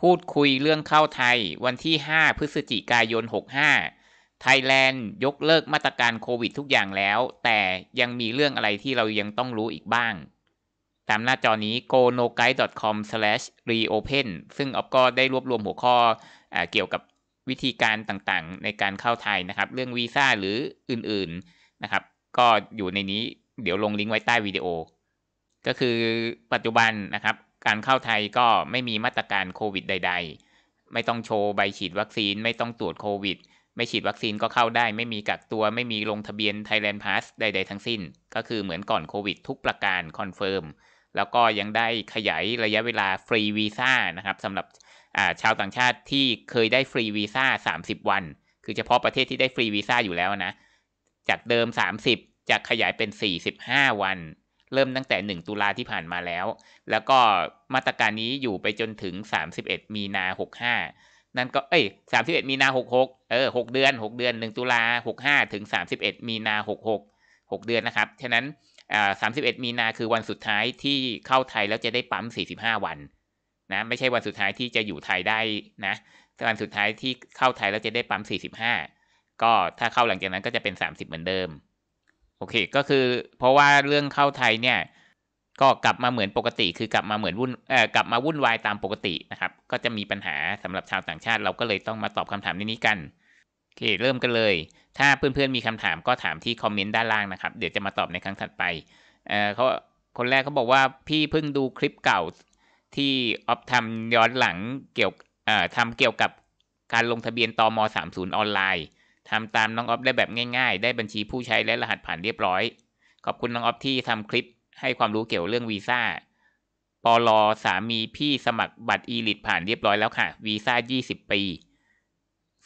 พูดคุยเรื่องเข้าไทยวันที่ 5 พฤศจิกายน 65 ไทยแลนด์ยกเลิกมาตรการโควิดทุกอย่างแล้ว แต่ยังมีเรื่องอะไรที่เรายังต้องรู้อีกบ้าง ตามหน้าจอนี้ go no guide com reopen ซึ่งออฟก็ได้รวบรวมหัวข้ออเกี่ยวกับวิธีการต่างๆ ในการเข้าไทยนะครับ เรื่องวีซ่าหรืออื่นๆนะครับ ก็อยู่ในนี้เดี๋ยวลงลิงก์ไว้ใต้วิดีโอ ก็คือปัจจุบันนะครับการเข้าไทยก็ไม่มีมาตรการโควิดใด ๆ ไม่ต้องโชว์ใบฉีดวัคซีน ไม่ต้องตรวจโควิด ไม่ฉีดวัคซีนก็เข้าได้ ไม่มีกักตัว ไม่มีลงทะเบียน Thailand Pass ใดๆ ทั้งสิ้น ก็คือเหมือนก่อนโควิดทุกประการคอนเฟิร์ม แล้วก็ยังได้ขยายระยะเวลาฟรีวีซ่านะครับสำหรับชาวต่างชาติที่เคยได้ฟรีวีซ่า 30 วัน คือเฉพาะประเทศที่ได้ฟรีวีซ่าอยู่แล้วนะ จากเดิม 30 จะขยายเป็น 45 วันเริ่มตั้งแต่ 1ตุลาที่ผ่านมาแล้ว แล้วก็มาตรการนี้อยู่ไปจนถึง 31 มีนา65นั่นก็เอ้ย31 มีนา66เออ6เดือน 6 เดือน1ตุลา65ถึง31มีนา66 6 เดือนนะครับ ฉะนั้นอ่า31 มีนาคือวันสุดท้ายที่เข้าไทยแล้วจะได้ปั๊ม45 วันนะไม่ใช่วันสุดท้ายที่จะอยู่ไทยได้นะวันสุดท้ายที่เข้าไทยแล้วจะได้ปั๊ม45 ก็ถ้าเข้าหลังจากนั้นก็จะเป็น 30 เหมือนเดิมโอเค ก็คือเพราะว่าเรื่องเข้าไทยเนี่ยก็กลับมาเหมือนปกติ คือกลับมาเหมือนวุ่น เอ่อ กลับมาวุ่นวายตามปกตินะครับ ก็จะมีปัญหาสำหรับชาวต่างชาติ เราก็เลยต้องมาตอบคำถามในนี้กัน โอเค เริ่มกันเลย ถ้าเพื่อนๆมีคำถามก็ถามที่คอมเมนต์ด้านล่างนะครับ เดี๋ยวจะมาตอบในครั้งถัดไปเอ่อเขาคนแรกเขาบอกว่าพี่เพิ่งดูคลิปเก่าที่ออฟทำย้อนหลังเกี่ยวเอ่อทำเกี่ยวกับการลงทะเบียนตอม30ออนไลน์ทำตามน้องอ๊อฟได้แบบง่ายๆ ได้บัญชีผู้ใช้และรหัสผ่านเรียบร้อย ขอบคุณน้องอ๊อฟที่ทำคลิป ให้ความรู้เกี่ยวเรื่องวีซ่าปลอสามีพี่สมัครบัตรอีลิทผ่านเรียบร้อยแล้วค่ะ วีซ่า20ปี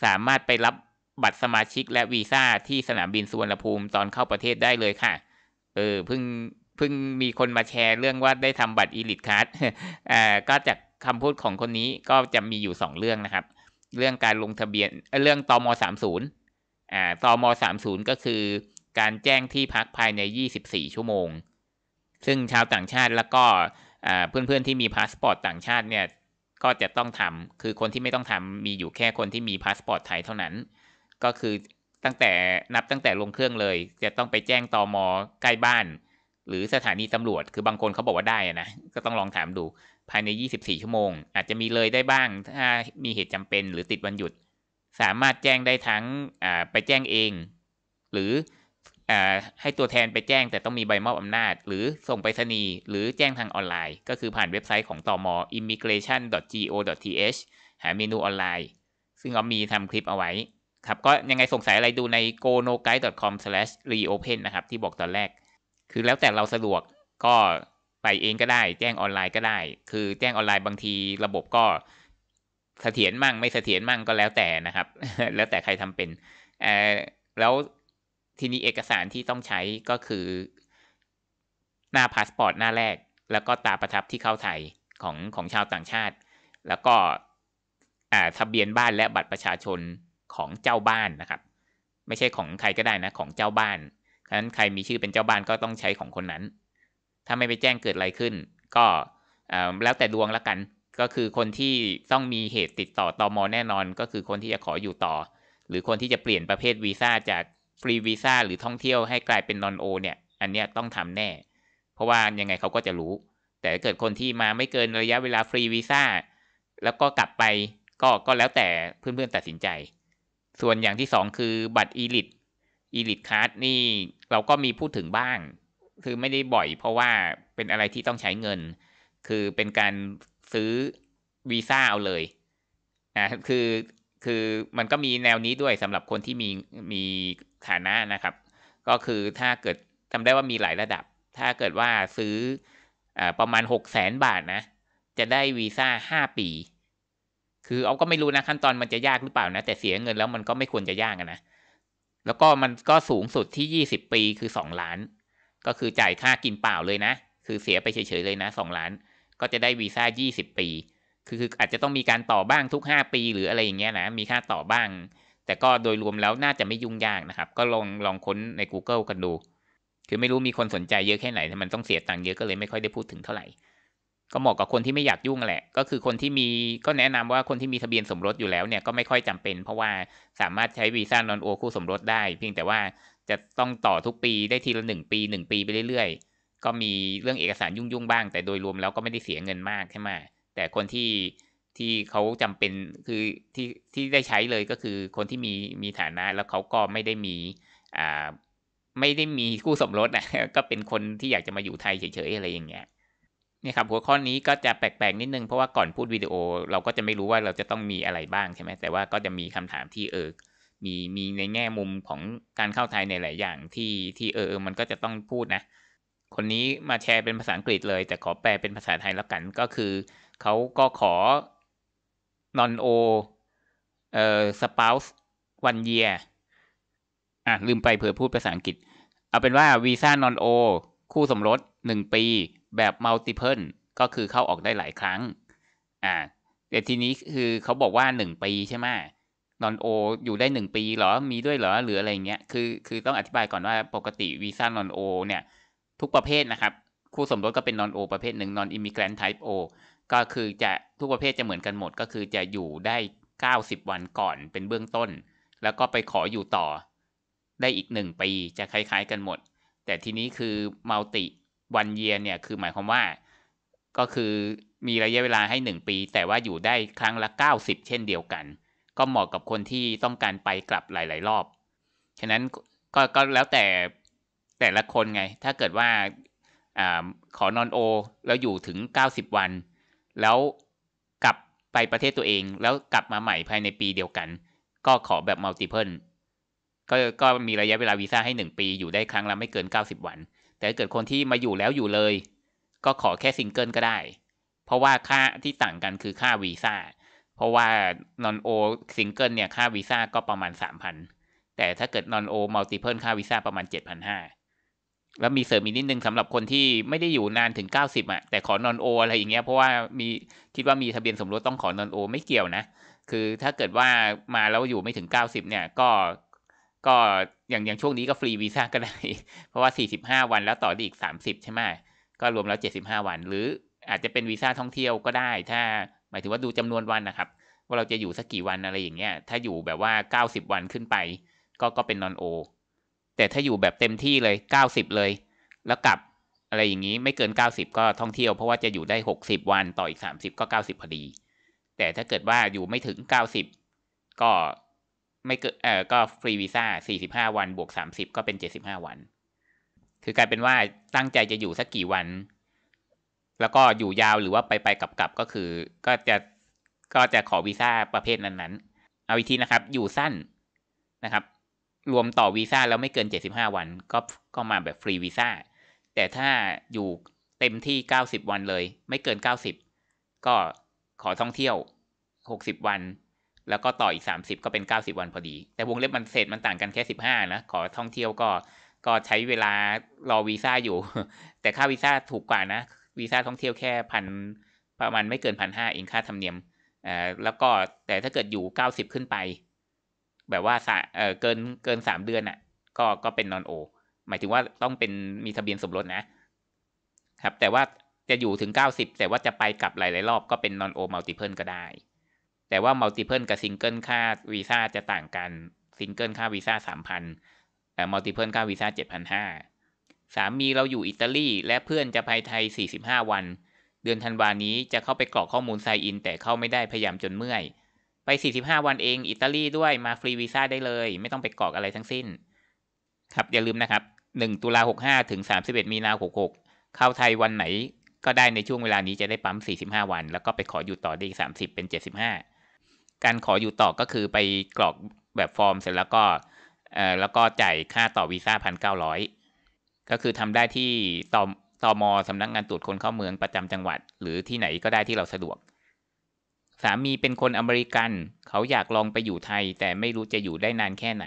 สามารถไปรับบัตรสมาชิกและวีซ่าที่สนามบินสุวรรณภูมิตอนเข้าประเทศได้เลยค่ะ เออเพิ่งเพิ่งมีคนมาแชร์เรื่องว่าได้ทำบัตรอีลิทคัสอ่าก็จากคำพูดของคนนี้ก็จะมีอยู่ 2 เรื่องนะครับ เรื่องการลงทะเบียน เรื่องตอม30อ่า ตม30 ก็คือ การแจ้งที่พักภายใน 24 ชั่วโมง ซึ่งชาวต่างชาติแล้วก็เพื่อนๆที่มีพาสปอร์ตต่างชาติเนี่ย ก็จะต้องทำคือคนที่ไม่ต้องทำมีอยู่แค่คนที่มีพาสปอร์ตไทยเท่านั้น ก็คือตั้งแต่นับตั้งแต่ลงเครื่องเลย จะต้องไปแจ้งตอมอใกล้บ้าน หรือสถานีตำรวจ คือบางคนเขาบอกว่าได้นะ ก็ต้องลองถามดูภายใน24ชั่วโมงอาจจะมีเลยได้บ้างถ้ามีเหตุจำเป็น หรือติดวันหยุดสามารถแจ้งได้ทั้งไปแจ้งเอง หรือให้ตัวแทนไปแจ้งแต่ต้องมีใบมอบอำนาจ หรือส่งไปรษณีย์หรือแจ้งทางออนไลน์ก็คือผ่านเว็บไซต์ของตอม immigration.go.th หาเมนูออนไลน์ ซึ่งเรามีทำคลิปเอาไว้ ครับก็ยังไงสงสัยอะไรดูใน go no guide com reopen นะครับที่บอกตอนแรก คือแล้วแต่เราสะดวกก็ไปเองก็ได้แจ้งออนไลน์ก็ได้ คือแจ้งออนไลน์บางทีระบบก็เสถียรมั่งไม่เสถียรมั่งก็แล้วแต่นะครับ แล้วแต่ใครทำเป็นเออแล้ว ทีนี้เอกสารที่ต้องใช้ก็คือหน้าพาสปอร์ตหน้าแรก แล้วก็ตาประทับที่เข้าไทยของของชาวต่างชาติ แล้วก็อ่าทะเบียนบ้านและบัตรประชาชนของเจ้าบ้านนะครับ ไม่ใช่ของใครก็ได้นะของเจ้าบ้านเพราะนั้นใครมีชื่อเป็นเจ้าบ้านก็ต้องใช้ของคนนั้น ถ้าไม่ไปแจ้งเกิดอะไรขึ้น ก็แล้วแต่ดวงละกันก็คือคนที่ต้องมีเหตุติดต่อตอมอแน่นอน ก็คือคนที่จะขออยู่ต่อ หรือคนที่จะเปลี่ยนประเภทวีซ่าจากฟรีวีซ่าหรือท่องเที่ยวให้กลายเป็นนอนโอเนี่ย อันนี้ต้องทำแน่ เพราะว่ายังไงเขาก็จะรู้ แต่เกิดคนที่มาไม่เกินระยะเวลาฟรีวีซ่าแล้วก็กลับไปก็ก็แล้วแต่เพื่อนๆตัดสินใจ ส่วนอย่างที่สองคือบัตรอีลิตอีลิตคัร์นี่ เราก็มีพูดถึงบ้าง คือไม่ได้บ่อย เพราะว่าเป็นอะไรที่ต้องใช้เงิน คือเป็นการซื้อวีซ่าเอาเลย อ่า คือ คือ มันก็มีแนวนี้ด้วยสำหรับคนที่มี มีฐานะนะครับ ก็คือ ถ้าเกิดจำได้ว่ามีหลายระดับ ถ้าเกิดว่าซื้ออประมาณ 6 0แสนบาทนะ จะได้วีซ่า 5 ปี คือเอาก็ไม่รู้นะขั้นตอนมันจะยากหรือเปล่านะ แต่เสียเงินแล้วมันก็ไม่ควรจะยากนะ แล้วก็มันก็สูงสุดที่ 20 ปีคือ2ล้าน ก็คือจ่ายค่ากินเปล่าเลยนะ คือเสียไปเฉยๆเลยนะสองล้านก็จะได้วีซ่า20 ปีคือคืออาจจะต้องมีการต่อบ้างทุก 5 ปีหรืออะไรอย่างเงี้ยนะ มีค่าต่อบ้าง แต่ก็โดยรวมแล้วน่าจะไม่ยุ่งยากนะครับ ก็ลองลองค้นใน Google กันดู คือไม่รู้มีคนสนใจเยอะแค่ไหนแต่มันต้องเสียตังค์เยอะก็เลยไม่ค่อยได้พูดถึงเท่าไหร่ ก็เหมาะกับคนที่ไม่อยากยุ่งแหละ ก็คือคนที่มีก็แนะนำว่าคนที่มีทะเบียนสมรสอยู่แล้วเนี่ยก็ไม่ค่อยจำเป็น เพราะว่าสามารถใช้วีซ่านอนโอคู่สมรสได้ เพียงแต่ว่าจะต้องต่อทุกปีได้ทีละ1ปี 1 ปีไปเรื่อยๆก็มีเรื่องเอกสารยุ่งๆบ้างแต่โดยรวมแล้วก็ไม่ได้เสียเงินมากใช่ไหมแต่คนที่ที่เขาจำเป็นคือที่ที่ได้ใช้เลยก็คือคนที่มีมีฐานะแล้วเขาก็ไม่ได้มีอ่าไม่ได้มีคู่สมรสนะก็เป็นคนที่อยากจะมาอยู่ไทยเฉยๆอะไรอย่างเงี้ยนี่ครับ หัวข้อนี้ก็จะแปลกๆนิดนึงเพราะว่าก่อนพูดวิดีโอเราก็จะไม่รู้ว่าเราจะต้องมีอะไรบ้างใช่ไหมแต่ว่าก็จะมีคำถามที่เออ มีมีในแง่มุมของการเข้าไทยในหลายอย่างที่ที่เออมันก็จะต้องพูดนะคนนี้มาแชร์เป็นภาษาอังกฤษเลย แต่ขอแปลเป็นภาษาไทยแล้วกันก็คือเขาก็ขอนอนโอเอ่อสปาวส์วันเย a r อ่ะลืมไปเผื่อพูดภาษาอังกฤษ เอาเป็นว่าวีซ่านอนโอคู่สมรสหนึ่งปีแบบมัลติเพิลก็คือเข้าออกได้หลายครั้งอ่ะแต่ทีนี้คือเขาบอกว่าหนึ่งปีใช่ไหมนอนโออยู่ได้หนึ่งปีเหรอมีด้วยเหรอหรืออะไรเงี้ยคือคือต้องอธิบายก่อนว่าปกติวีซ่านอนโอเนี่ยทุกประเภทนะครับ คู่สมรสก็เป็นนอนโอประเภทหนึ่งนอนอิมิเกรนไทป์โอก็คือจะทุกประเภทจะเหมือนกันหมด ก็คือจะอยู่ได้ 90 วันก่อนเป็นเบื้องต้น แล้วก็ไปขออยู่ต่อได้อีก 1 ปีจะคล้ายๆกันหมด แต่ทีนี้คือมัลติวันเยียเนี่ย คือหมายความว่า ก็คือมีระยะเวลาให้ 1 ปี แต่ว่าอยู่ได้ครั้งละ 90 เช่นเดียวกัน ก็เหมาะกับคนที่ต้องการไปกลับหลาย ๆรอบ ฉะนั้นกก็แล้วแต่แต่ละคนไง ถ้าเกิดว่าอขอนอนโอแล้วอยู่ถึง 90 วัน แล้วกลับไปประเทศตัวเอง แล้วกลับมาใหม่ภายในปีเดียวกัน ก็ขอแบบมัลติเพิลก็ก็มีระยะเวลาวีซ่าให้ 1 ปีอยู่ได้ครั้งละไม่เกิน 90 วัน แต่เกิดคนที่มาอยู่แล้วอยู่เลย ก็ขอแค่ซิงเกิลก็ได้ เพราะว่าค่าที่ต่างกันคือค่าวีซ่า เพราะว่านอนโอซิงเกิลเนี่ย ค่าวีซ่าก็ประมาณ3,000 แต่ถ้าเกิดนอนโอมัลติเพิลค่าวีซ่าประมาณ7,500แล้วมีเสริมอีกนิดนึงสำหรับคนที่ไม่ได้อยู่นานถึง 90อ่ะแต่ขอนอนโอ อะไรอย่างเงี้ย เพราะว่ามีคิดว่ามีทะเบียนสมรสต้องขอนอนโอไม่เกี่ยวนะ คือถ้าเกิดว่ามาแล้วอยู่ไม่ถึง 90 เนี่ย ก็ ก็อย่างอย่างช่วงนี้ก็ฟรีวีซ่าก็ได้ เพราะว่า 45 วันแล้วต่อได้อีก 30 ใช่ไหมก็รวมแล้ว 75 วัน หรืออาจจะเป็นวีซ่าท่องเที่ยวก็ได้ ถ้าหมายถึงว่าดูจำนวนวันนะครับ ว่าเราจะอยู่สักกี่วันอะไรอย่างเงี้ย ถ้าอยู่แบบว่า 90 วันขึ้นไป ก็ก็เป็นนอนโอแต่ถ้าอยู่แบบเต็มที่เลยเก้าสิบเลย แล้วกลับ อะไรอย่างนี้ ไม่เกินเก้าสิบก็ท่องเที่ยว เพราะว่าจะอยู่ได้หกสิบวันต่ออีกสามสิบก็เก้าสิบพอดี แต่ถ้าเกิดว่าอยู่ไม่ถึงเก้าสิบก็ไม่เกิดเออก็ฟรีวีซ่าสี่สิบห้าวัน บวกสามสิบก็เป็นเจ็ดสิบห้าวัน คือกลายเป็นว่าตั้งใจจะอยู่สักกี่วัน แล้วก็อยู่ยาวหรือว่าไปไปกลับกลับก็คือ ก็จะ ก็จะขอวีซ่าประเภทนั้นๆ เอาอีกทีนะครับ อยู่สั้น นะครับรวมต่อวีซ่าแล้วไม่เกิน 75 วันก็ก็มาแบบฟรีวีซ่าแต่ถ้าอยู่เต็มที่ 90 วันเลยไม่เกิน 90 ก็ขอท่องเที่ยว 60 วัน แล้วก็ต่ออีก 30 ก็เป็น 90 วันพอดี แต่วงเล็บมันเศษมันต่างกันแค่ 15 นะขอท่องเที่ยวก็ก็ใช้เวลารอวีซ่าอยู่แต่ค่าวีซ่าถูกกว่านะวีซ่าท่องเที่ยวแค่พันประมาณไม่เกินพันห้าเองค่าธรรมเนียมอ่าแล้วก็แต่ถ้าเกิดอยู่ 90 ขึ้นไปแบบว่าเออเกินเกินสามเดือนอ่ะก็ก็เป็นนอนโอหมายถึงว่าต้องเป็นมีทะเบียนสมรสนะครับแต่ว่าจะอยู่ถึงเก้าสิบแต่ว่าจะไปกลับหลายๆรอบก็เป็นนอนโอมัลติเพิลก็ได้ แต่ว่ามัลติเพิลกับซิงเกิลค่าวีซ่าจะต่างกันซิงเกิลค่าวีซ่าสามพันแต่มัลติเพิลค่าวีซ่าเจ็ดพันห้าสามีเราอยู่อิตาลีและเพื่อนจะไปไทย 45 วันเดือนธันวานี้จะเข้าไปกรอกข้อมูลไซน์อินแต่เข้าไม่ได้พยายามจนเมื่อยไป 45 วันเอง อิตาลีด้วย มาฟรีวีซ่าได้เลย ไม่ต้องไปกรอกอะไรทั้งสิ้น ครับ อย่าลืมนะครับ 1 ตุลา65 ถึง 31 มีนา66 เข้าไทยวันไหนก็ได้ในช่วงเวลานี้จะได้ปั๊ม 45 วัน แล้วก็ไปขออยู่ต่อได้อีก30 เป็น 75 การขออยู่ต่อก็คือไปกรอกแบบฟอร์มเสร็จแล้วก็ เอ่อ แล้วก็จ่ายค่าต่อวีซ่า 1,900 ก็คือทำได้ที่ตอตอมอสำนักงงานตรวจคนเข้าเมืองประจำจังหวัด หรือที่ไหนก็ได้ที่เราสะดวกสามีเป็นคนอเมริกัน เขาอยากลองไปอยู่ไทย แต่ไม่รู้จะอยู่ได้นานแค่ไหน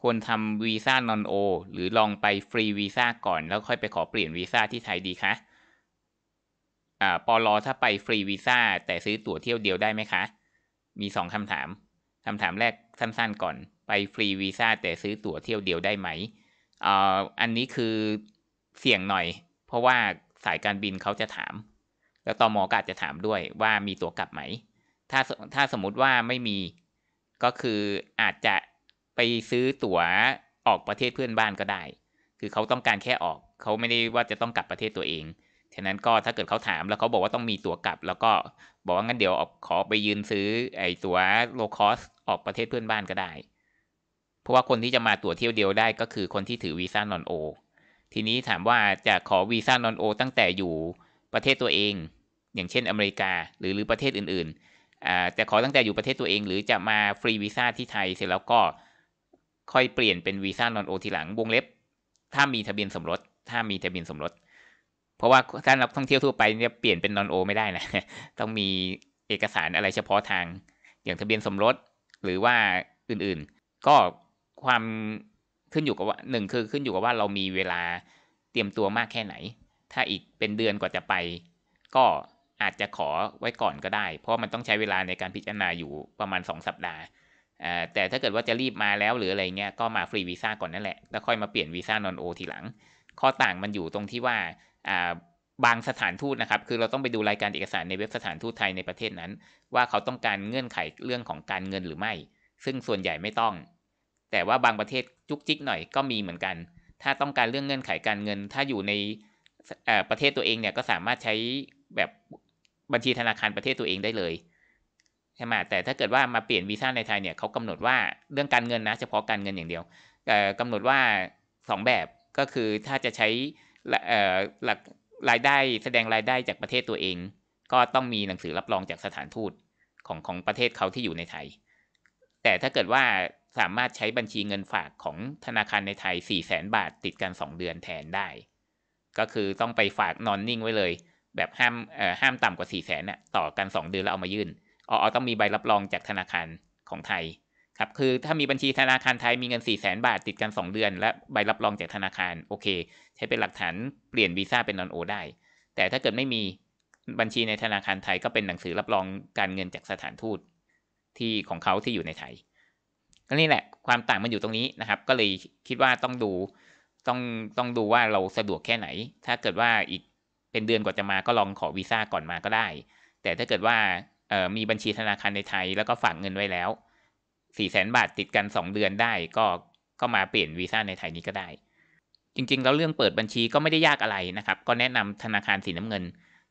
ควรทำวีซ่านอนโอหรือลองไปฟรีวีซ่าก่อนแล้วค่อยไปขอเปลี่ยนวีซ่าที่ไทยดีคะ อ่าปอลอถ้าไปฟรีวีซ่าแต่ซื้อตั๋วเที่ยวเดียวได้ไหมคะ มีสองคำถามคำถามแรกสั้น ๆก่อน ไปฟรีวีซ่าแต่ซื้อตั๋วเที่ยวเดียวได้ไหมอ่าอันนี้คือเสี่ยงหน่อย เพราะว่าสายการบินเขาจะถาม แล้วตอมอกาจจะถามด้วย ว่ามีตั๋วกลับไหมถ้าถ้าสมมติว่าไม่มีก็คืออาจจะไปซื้อตั๋วออกประเทศเพื่อนบ้านก็ได้ คือเขาต้องการแค่ออก เขาไม่ได้ว่าจะต้องกลับประเทศตัวเอง ฉะนั้นก็ถ้าเกิดเขาถามแล้วเขาบอกว่าต้องมีตั๋วกลับ แล้วก็บอกว่างั้นเดี๋ยวออกขอไปยืนซื้อไอ้ตั๋วโลคอสออกประเทศเพื่อนบ้านก็ได้ เพราะว่าคนที่จะมาตั๋วเที่ยวเดียวได้ก็คือคนที่ถือวีซ่านอนโอ ทีนี้ถามว่าจะขอวีซ่านอนโอตั้งแต่อยู่ประเทศตัวเอง อย่างเช่นอเมริกาหรือหรือประเทศอื่น ๆจต่ขอตั้งแต่อยู่ประเทศตัวเองหรือจะมาฟรีวีซ่าที่ไทยเสร็จแล้วก็ ค่อยเปลี่ยนเป็นวีซ่านอนโอทีหลังวงเล็บถ้ามีทะเบียนสมรส ถ้ามีทะเบียนสมรสเพราะว่าถ้านักท่องเที่ยวทั่วไปเนี่ยเปลี่ยนเป็นนอนโอไม่ได้นะ ต้องมีเอกสารอะไรเฉพาะทางอย่างทะเบียนสมรสหรือว่าอื่นๆ ก็ความขึ้นอยู่กับว่าหนึ่งคือขึ้นอยู่กับว่าเรามีเวลาเตรียมตัวมากแค่ไหน ถ้าอีกเป็นเดือนกว่าจะไป ก็อาจจะขอไว้ก่อนก็ได้ เพราะมันต้องใช้เวลาในการพิจารณาอยู่ประมาณ 2 สัปดาห์แต่ถ้าเกิดว่าจะรีบมาแล้วหรืออะไรเงี้ยก็มาฟรีวีซ่าก่อนนั่นแหละแล้วค่อยมาเปลี่ยนวีซ่านอนโอทีหลังข้อต่างมันอยู่ตรงที่ว่าบางสถานทูตนะครับ คือเราต้องไปดูรายการเอกสารในเว็บสถานทูตไทยในประเทศนั้น ว่าเขาต้องการเงื่อนไขเรื่องของการเงินหรือไม่ ซึ่งส่วนใหญ่ไม่ต้อง แต่ว่าบางประเทศจุกจิกหน่อยก็มีเหมือนกัน ถ้าต้องการเรื่องเงื่อนไขการเงิน ถ้าอยู่ในประเทศตัวเองเนี่ยก็สามารถใช้แบบบัญชีธนาคารประเทศตัวเองได้เลยใช่ไหมแต่ถ้าเกิดว่ามาเปลี่ยนวีซ่าในไทยเนี่ยเขากำหนดว่าเรื่องการเงินนะเฉพาะการเงินอย่างเดียวกำหนดว่า 2 แบบก็คือถ้าจะใช้หลักรายได้แสดงรายได้จากประเทศตัวเอง ก็ต้องมีหนังสือรับรองจากสถานทูตของของประเทศเขาที่อยู่ในไทย แต่ถ้าเกิดว่าสามารถใช้บัญชีเงินฝากของธนาคารในไทย4 0 0 0 0 0 บาทติดกัน 2 เดือนแทนได้ ก็คือต้องไปฝากนอนนิ่งไว้เลยแบบห้ามเอ่อห้ามต่ำกว่าสี่แสนน่ะต่อกันสองเดือนแล้วเอามายื่นออต้องมีใบรับรองจากธนาคารของไทย ครับ คือถ้ามีบัญชีธนาคารไทยมีเงิน4ี่แสนบาทติดกัน 2 เดือน และใบรับรองจากธนาคารโอเค ใช้เป็นหลักฐานเปลี่ยนวีซ่าเป็นนอนโอ ได้ แต่ถ้าเกิดไม่มีบัญชีในธนาคารไทยก็เป็นหนังสือรับรองการเงินจากสถานทูต ที่ของเขาที่อยู่ในไทย ก็นี่แหละ ความต่างมันอยู่ตรงนี้นะครับ ก็เลยคิดว่าต้องดู ต้อง ต้องดูว่าเราสะดวกแค่ไหน ถ้าเกิดว่าอีกเป็นเดือนกว่าจะมาก็ลองขอวีซ่าก่อนมาก็ได้ แต่ถ้าเกิดว่ามีบัญชีธนาคารในไทย แล้วก็ฝากเงินไว้แล้วสี่แสนบาทติดกัน 2 เดือนได้ก็ก็มาเปลี่ยนวีซ่าในไทยนี้ก็ได้ จริงๆแล้วเรื่องเปิดบัญชีก็ไม่ได้ยากอะไรนะครับ ก็แนะนำธนาคารสีน้ำเงิน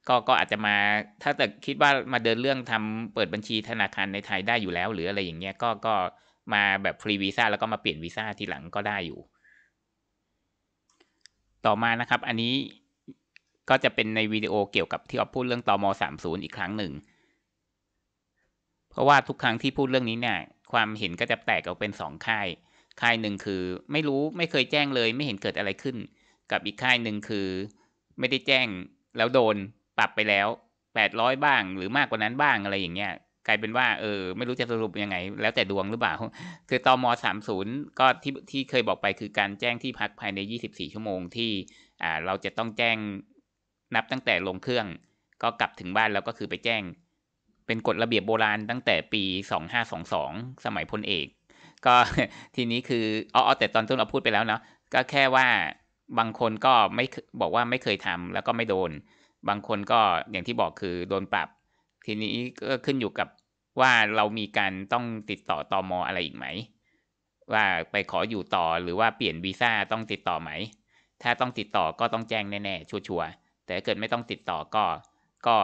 ก็ก็อาจจะมาถ้าแต่คิดว่ามาเดินเรื่องทำเปิดบัญชีธนาคารในไทยได้อยู่แล้ว หรืออะไรอย่างเงี้ยก็ก็มาแบบฟรีวีซ่าแล้วก็มาเปลี่ยนวีซ่าทีหลังก็ได้อยู่ต่อมานะครับอันนี้ก็จะเป็นในวิดีโอเกี่ยวกับที่ออฟพูดเรื่องตอม30 อีกครั้งหนึ่ง เพราะว่าทุกครั้งที่พูดเรื่องนี้เนี่ย ความเห็นก็จะแตกออกเป็นสองค่ายค่ายหนึ่งคือไม่รู้ไม่เคยแจ้งเลย ไม่เห็นเกิดอะไรขึ้น กับอีกค่ายหนึ่งคือไม่ได้แจ้งแล้วโดนปรับไปแล้ว 800บ้างหรือมากกว่านั้นบ้างอะไรอย่างเงี้ยกลายเป็นว่า เออไม่รู้จะสรุปยังไง แล้วแต่ดวงหรือเปล่าคือตอม30 ก็ที่ที่เคยบอกไปคือการแจ้งที่พักภายใน 24 ชั่วโมงที่อ่าเราจะต้องแจ้งนับตั้งแต่ลงเครื่องก็กลับถึงบ้านแล้วก็คือไปแจ้ง เป็นกฎระเบียบโบราณตั้งแต่ปี2522สมัยพลเอก ก็ทีนี้คืออ๋อแต่ตอนต้นเราพูดไปแล้วเนาะก็แค่ว่าบางคนก็ไม่บอกว่าไม่เคยทำแล้วก็ไม่โดน บางคนก็อย่างที่บอกคือโดนปรับ ทีนี้ก็ขึ้นอยู่กับว่าเรามีการต้องติดต่อตอมออะไรอีกไหมว่าไปขออยู่ต่อหรือว่าเปลี่ยนวีซ่าต้องติดต่อไหมถ้าต้องติดต่อก็ต้องแจ้งแน่ๆชัวร์แต่เกิดไม่ต้องติดต่อก็ก็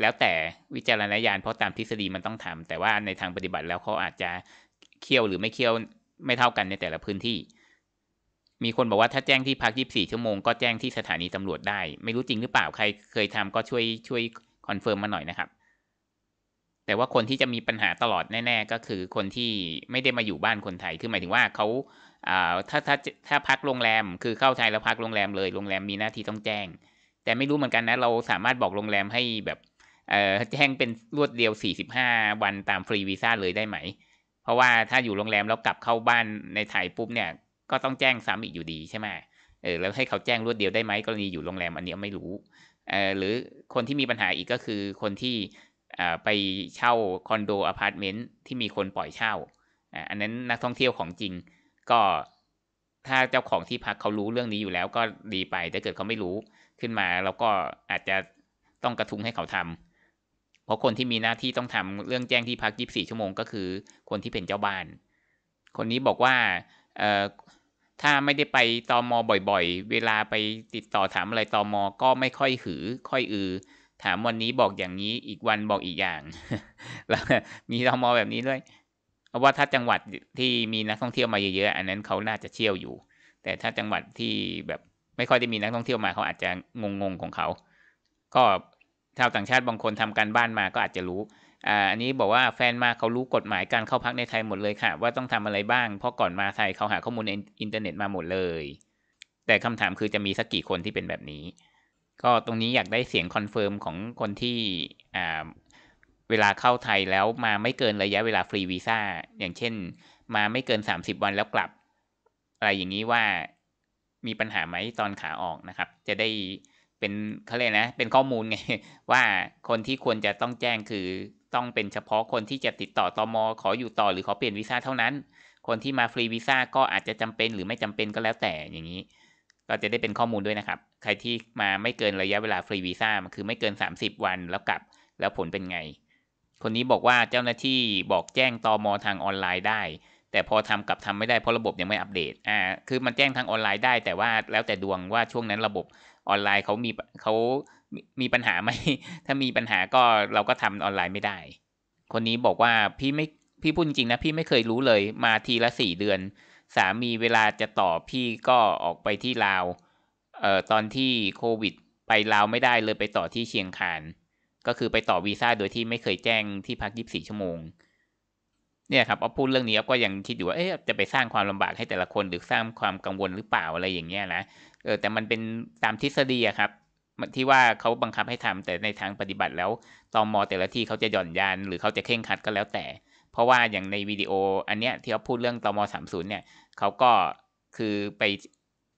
แล้วแต่วิจารณญาณเพราะตามทฤษฎีมันต้องทำแต่ว่าในทางปฏิบัติแล้วเขาอาจจะเคี่ยวหรือไม่เคี่ยวไม่เท่ากันในแต่ละพื้นที่ มีคนบอกว่าถ้าแจ้งที่พักยีสี่ชั่วโมงก็แจ้งที่สถานีตำรวจได้ไม่รู้จริงหรือเปล่าใครเคยทำก็ช่วยช่วยคอนเฟิร์มมาหน่อยนะครับ แต่ว่าคนที่จะมีปัญหาตลอดแน่ ๆ ก็คือคนที่ไม่ได้มาอยู่บ้านคนไทยคือหมายถึงว่าเขาถ้าถ้าถ้าพักโรงแรมคือเข้าไทยแล้วพักโรงแรมเลยโรงแรมมีหน้าที่ต้องแจ้งแต่ไม่รู้เหมือนกันนะเราสามารถบอกโรงแรมให้แบบเออแจ้งเป็นรวดเดียว 45 วันตามฟรีวีซ่าเลยได้ไหม เพราะว่าถ้าอยู่โรงแรมแล้วกลับเข้าบ้านในไทยปุ๊บเนี่ยก็ต้องแจ้งซ้ำอีกอยู่ดีใช่ไหมเออแล้วให้เขาแจ้งรวดเดียวได้ไหมกรณีอยู่โรงแรม อันนี้ไม่รู้เออหรือคนที่มีปัญหาอีกก็คือคนที่ไปเช่าคอนโดอพาร์ตเมนต์ที่มีคนปล่อยเช่าอันนั้นนักท่องเที่ยวของจริงก็ถ้าเจ้าของที่พักเขารู้เรื่องนี้อยู่แล้วก็ดีไปแต่เกิดเขาไม่รู้ขึ้นมาเราก็อาจจะต้องกระทุ้งให้เขาทำ เพราะคนที่มีหน้าที่ต้องทำเรื่องแจ้งที่พัก 24 ชั่วโมงก็คือ คนที่เป็นเจ้าบ้าน คนนี้บอกว่าถ้าไม่ได้ไปตอมอบ่อย ๆ เวลาไปติดต่อถามอะไรตอมอก็ไม่ค่อยหือ ค่อยอือ ถามวันนี้บอกอย่างนี้อีกวันบอกอีกอย่าง แล้วมีตอมอแบบนี้ด้วยเพราะว่าถ้าจังหวัดที่มีนักท่องเที่ยวมาเยอะๆ อันนั้นเขาน่าจะเชี่ยวอยู่ แต่ถ้าจังหวัดที่แบบไม่ค่อยได้มีนักท่องเที่ยวมาเขาอาจจะงงๆของเขา ก็ชาวต่างชาติบางคนทำการบ้านมาก็อาจจะรู้อ่าอันนี้บอกว่าแฟนมาเขารู้กฎหมายการเข้าพักในไทยหมดเลยค่ะ ว่าต้องทำอะไรบ้าง เพราะก่อนมาไทยเขาหาข้อมูลในอินเทอร์เน็ตมาหมดเลย แต่คำถามคือจะมีสักกี่คนที่เป็นแบบนี้ ก็ตรงนี้อยากได้เสียงคอนเฟิร์มของคนที่อ่าเวลาเข้าไทยแล้วมาไม่เกินระยะเวลาฟรีวีซ่า อย่างเช่น มาไม่เกิน30วันแล้วกลับอะไรอย่างนี้ว่ามีปัญหาไหมตอนขาออกนะครับ จะได้เป็นเขาเรียกนะ เป็นข้อมูลไง ว่าคนที่ควรจะต้องแจ้งคือต้องเป็นเฉพาะคนที่จะติดต่อตอมอขออยู่ต่อหรือขอเปลี่ยนวีซ่าเท่านั้น คนที่มาฟรีวีซ่าก็อาจจะจำเป็นหรือไม่จำเป็นก็แล้วแต่อย่างนี้ก็จะได้เป็นข้อมูลด้วยนะครับ ใครที่มาไม่เกินระยะเวลาฟรีวีซ่าคือไม่เกิน30วันแล้วกลับ แล้วผลเป็นไงคนนี้บอกว่าเจ้าหน้าที่บอกแจ้งตอมอทางออนไลน์ได้ แต่พอทำกับทำไม่ได้เพราะระบบยังไม่อัปเดตอ่าคือมันแจ้งทางออนไลน์ได้แต่ว่าแล้วแต่ดวงว่าช่วงนั้นระบบออนไลน์เขามีเขามีปัญหาไหมถ้ามีปัญหาก็เราก็ทำออนไลน์ไม่ได้ คนนี้บอกว่าพี่ไม่พี่พูดจริงนะพี่ไม่เคยรู้เลยมาทีละสี่เดือน สามีเวลาจะต่อพี่ก็ออกไปที่ลาวเอ่อตอนที่โควิด ไปลาวไม่ได้เลยไปต่อที่เชียงคานก็คือไปต่อวีซ่าโดยที่ไม่เคยแจ้งที่พักยีิบสี่ชั่วโมงเนี่ยครับเอาพูดเรื่องนี้ก็ยังคิดอยู่ว่าเอ๊ะจะไปสร้างความลำบากให้แต่ละคนหรือสร้างความกังวลหรือเปล่าอะไรอย่างเงี้ยนะเออแต่มันเป็นตามทฤษฎีอะครับที่ว่าเขาบังคับให้ทำแต่ในทางปฏิบัติแล้วตอมอแต่ละที่เขาจะหย่อนยานหรือเขาจะเข่งคัดก็แล้วแต่ เพราะว่าอย่างในวิดีโออันเนี้ยที่เขาพูดเรื่องตอมอสามศูนย์เนี่ยเขาก็คือไป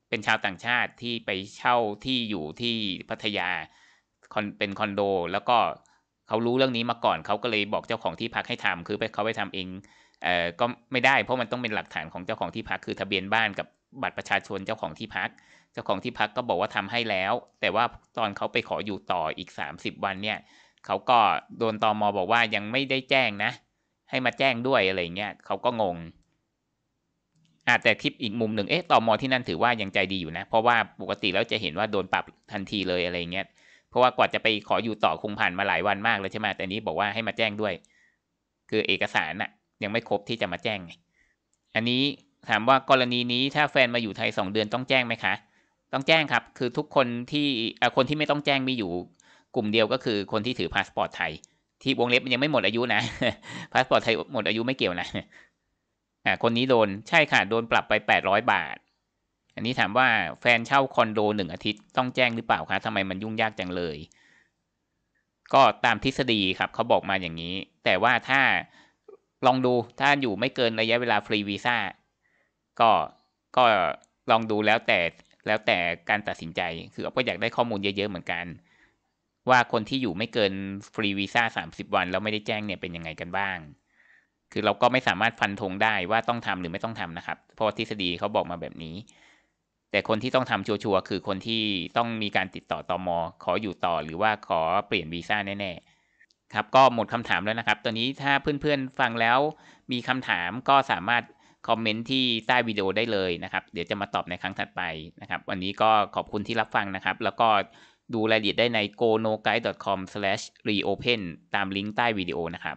เป็นชาวต่างชาติที่ไปเช่าที่อยู่ที่พัทยาเป็นคอนโดแล้วก็เขารู้เรื่องนี้มาก่อนเขาก็เลยบอกเจ้าของที่พักให้ทำคือไปเขาไปทำเอง เอ่อ ก็ไม่ได้ เพราะมันต้องเป็นหลักฐานของเจ้าของที่พัก คือทะเบียนบ้านกับบัตรประชาชนเจ้าของที่พัก เจ้าของที่พักก็บอกว่าทำให้แล้ว แต่ว่าตอนเขาไปขออยู่ต่ออีก 30 วันเนี่ยเขาก็โดนตอมอบอกว่ายังไม่ได้แจ้งนะ ให้มาแจ้งด้วยอะไรเงี้ยเขาก็งง อาแต่คลิปอีกมุมหนึ่งเอ๊ะตอมอที่นั่นถือว่ายังใจดีอยู่นะ เพราะว่าปกติแล้วจะเห็นว่าโดนปรับทันทีเลยอะไรเงี้ยเพราะว่ากว่าจะไปขออยู่ต่อคงผ่านมาหลายวันมากเลยใช่ไหมแต่นี้บอกว่าให้มาแจ้งด้วย คือเอกสารน่ะ ยังไม่ครบที่จะมาแจ้งไงอันนี้ถามว่ากรณีนี้ถ้าแฟนมาอยู่ไทยสองเดือนต้องแจ้งไหมคะ ต้องแจ้งครับ คือทุกคนที่คนที่ไม่ต้องแจ้งมีอยู่กลุ่มเดียวก็คือคนที่ถือพาสปอร์ตไทยที่วงเล็บมันยังไม่หมดอายุนะพาสปอร์ตไทยหมดอายุไม่เกี่ยวนะอ่าคนนี้โดนใช่ค่ะโดนปรับไปแปดร้อยบาทันนี้ถามว่าแฟนเช่าคอนโดหนึ่งอาทิตย์ต้องแจ้งหรือเปล่าคะทำไมมันยุ่งยากจังเลย ก็ตามทฤษฎีครับเขาบอกมาอย่างนี้ แต่ว่าถ้าลองดูถ้าอยู่ไม่เกินระยะเวลาฟรีวีซ่า ก็ก็ลองดูแล้วแต่แล้วแต่การตัดสินใจ คือก็อยากได้ข้อมูลเยอะ ๆเหมือนกัน ว่าคนที่อยู่ไม่เกินฟรีวีซ่าสามสิบวันแล้วไม่ได้แจ้งเนี่ยเป็นยังไงกันบ้าง คือเราก็ไม่สามารถฟันธงได้ว่าต้องทำหรือไม่ต้องทำนะครับ เพราะทฤษฎีเขาบอกมาแบบนี้แต่คนที่ต้องทำชัวร์คือคนที่ต้องมีการติดต่อตอมอขออยู่ต่อหรือว่าขอเปลี่ยนวีซ่าแน่ๆครับก็หมดคำถามแล้วนะครับ ตอนนี้ถ้าเพื่อนๆ ฟังแล้ว มีคำถามก็สามารถคอมเมนต์ที่ใต้วิดีโอได้เลยนะครับ เดี๋ยวจะมาตอบในครั้งถัดไปนะครับ วันนี้ก็ขอบคุณที่รับฟังนะครับ แล้วก็ดูรายละเอียดได้ใน go no guide com reopen ตามลิงก์ใต้วิดีโอนะครับ